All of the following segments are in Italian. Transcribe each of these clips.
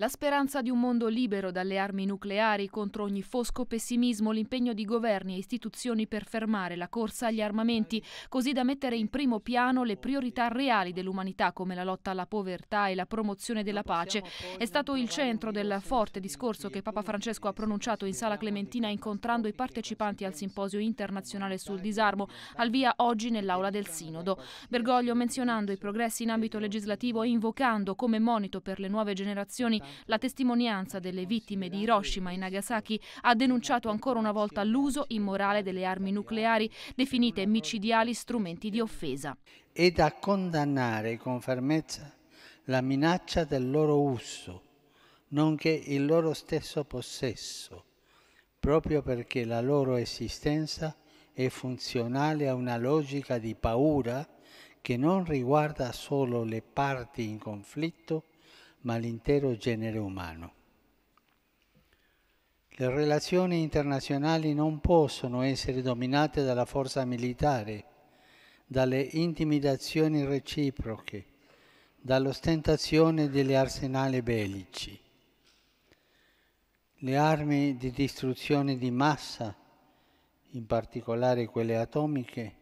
La speranza di un mondo libero dalle armi nucleari contro ogni fosco pessimismo, l'impegno di governi e istituzioni per fermare la corsa agli armamenti, così da mettere in primo piano le priorità reali dell'umanità come la lotta alla povertà e la promozione della pace, è stato il centro del forte discorso che Papa Francesco ha pronunciato in Sala Clementina incontrando i partecipanti al simposio internazionale sul disarmo, al via oggi nell'aula del Sinodo. Bergoglio menzionando i progressi in ambito legislativo e invocando come monito per le nuove generazioni la testimonianza delle vittime di Hiroshima e Nagasaki ha denunciato ancora una volta l'uso immorale delle armi nucleari, definite micidiali strumenti di offesa. Ed da condannare con fermezza la minaccia del loro uso, nonché il loro stesso possesso, proprio perché la loro esistenza è funzionale a una logica di paura che non riguarda solo le parti in conflitto, ma l'intero genere umano. Le relazioni internazionali non possono essere dominate dalla forza militare, dalle intimidazioni reciproche, dall'ostentazione degli arsenali bellici. Le armi di distruzione di massa, in particolare quelle atomiche,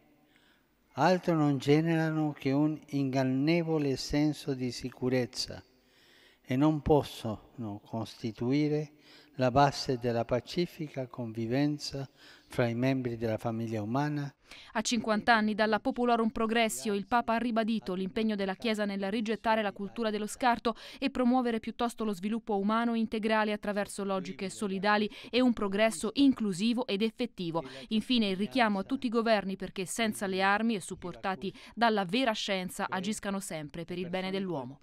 altro non generano che un ingannevole senso di sicurezza e non possono costituire la base della pacifica convivenza fra i membri della famiglia umana. A 50 anni dalla Popularum Progressio il Papa ha ribadito l'impegno della Chiesa nel rigettare la cultura dello scarto e promuovere piuttosto lo sviluppo umano integrale attraverso logiche solidali e un progresso inclusivo ed effettivo. Infine il richiamo a tutti i governi perché senza le armi e supportati dalla vera scienza agiscano sempre per il bene dell'uomo.